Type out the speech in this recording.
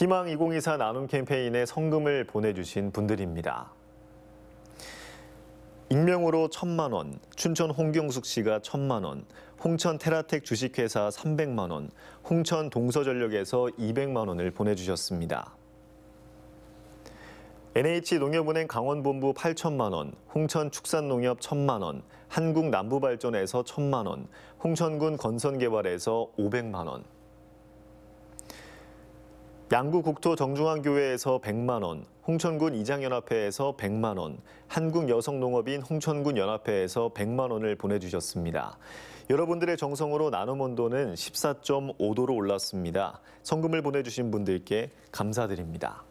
희망 2024 나눔 캠페인에 성금을 보내주신 분들입니다. 익명으로 천만 원, 춘천 홍경숙 씨가 천만 원, 홍천 테라텍 주식회사 300만 원, 홍천 동서전력에서 200만 원을 보내주셨습니다. NH농협은행 강원본부 8천만 원, 홍천축산농협 천만 원, 한국남부발전에서 천만 원, 홍천군 건선개발에서 500만 원, 남구 국토 정중앙교회에서 100만 원, 홍천군 이장연합회에서 100만 원, 한국여성농업인 홍천군 연합회에서 100만 원을 보내주셨습니다. 여러분들의 정성으로 나눔 온도는 14.5도로 올랐습니다. 성금을 보내주신 분들께 감사드립니다.